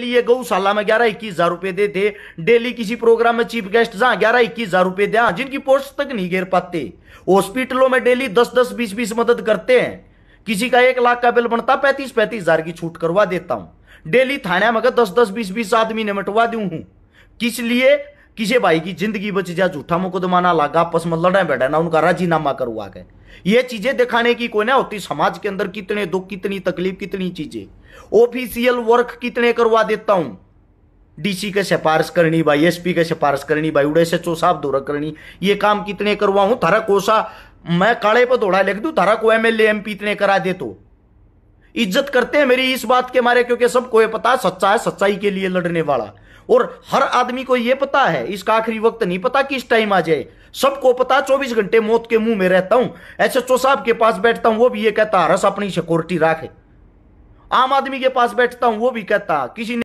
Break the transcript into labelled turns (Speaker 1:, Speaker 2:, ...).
Speaker 1: लिए गौशाला में ग्यारह इक्कीस हजार रुपए दे थे डेली किसी प्रोग्राम में चीफ गेस्ट जहां ग्यारह इक्कीस हजार रुपए दिया जिनकी पोस्ट तक नहीं घेर पाते हॉस्पिटलों में डेली दस दस बीस बीस मदद करते हैं किसी का एक लाख का बिल बनता पैंतीस पैंतीस हजार की छूट करवा देता हूं डेली थाने में दस दस बीस बीस आदमी निमटवा दू हूं किस लिए किसी भाई की जिंदगी बच जा झूठा मुकदमा ना लागा आपस में लड़ा बैठा ना उनका राजीनामा करवा के ये चीजें दिखाने की कोई ना होती समाज के अंदर कितने दुख कितनी तकलीफ कितनी चीजें ऑफिशियल वर्क कितने करवा देता हूं डीसी के सिफारिश करनी भाई एसपी के सिफारिश करनी भाई उड़े से चो साफ दौरा करनी ये काम कितने करवाऊं थारा कोसा मैं काले पर दौड़ा लिख दू थारा को एमएलए एमपी इतने करा दे तो इज्जत करते हैं मेरी इस बात के मारे क्योंकि सबको ये पता है सच्चा है सच्चाई के लिए लड़ने वाला और हर आदमी को यह पता है इसका आखिरी वक्त नहीं पता किस टाइम आ जाए सबको पता चौबीस घंटे मौत के मुंह में रहता हूं ऐसे चो साहब के पास बैठता हूं वो भी ये कहता रस अपनी सिक्योरिटी राखे आम आदमी के पास बैठता हूं वो भी कहता किसी